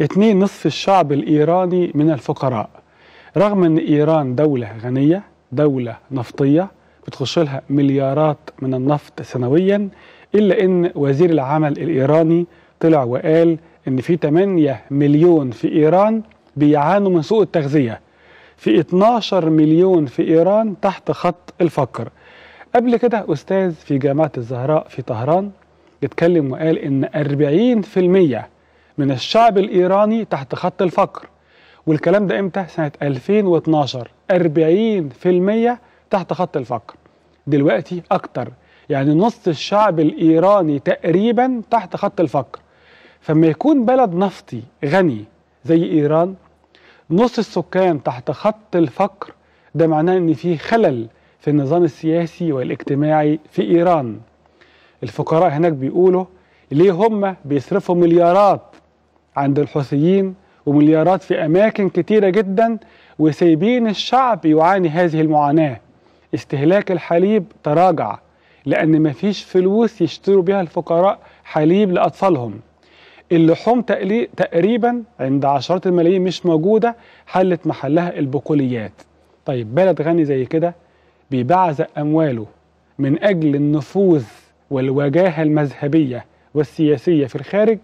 اثنين نصف الشعب الإيراني من الفقراء رغم أن إيران دولة غنية دولة نفطية بتخش لها مليارات من النفط سنويا إلا أن وزير العمل الإيراني طلع وقال أن في 8 مليون في إيران بيعانوا من سوء التغذية في 12 مليون في إيران تحت خط الفقر قبل كده أستاذ في جامعة الزهراء في طهران اتكلم وقال إن 40% من الشعب الإيراني تحت خط الفقر والكلام ده إمتى؟ سنة 2012 40% تحت خط الفقر دلوقتي أكتر يعني نص الشعب الإيراني تقريبا تحت خط الفقر فما يكون بلد نفطي غني زي إيران نص السكان تحت خط الفقر ده معناه إن في خلل في النظام السياسي والاجتماعي في إيران الفقراء هناك بيقولوا ليه هم بيصرفوا مليارات عند الحوثيين ومليارات في أماكن كتيرة جدا وسايبين الشعب يعاني هذه المعاناة استهلاك الحليب تراجع لأن مفيش فلوس يشتروا بها الفقراء حليب لأطفالهم اللحوم تقريبا عند عشرات الملايين مش موجودة حلت محلها البقوليات طيب بلد غني زي كده بيبعزق أمواله من أجل النفوذ والوجاهة المذهبية والسياسية في الخارج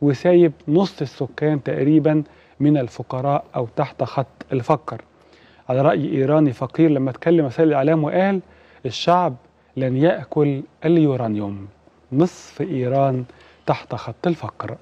وسايب نص السكان تقريبا من الفقراء أو تحت خط الفقر على رأي إيراني فقير لما اتكلم وسائل الإعلام وقال الشعب لن يأكل اليورانيوم نصف إيران تحت خط الفقر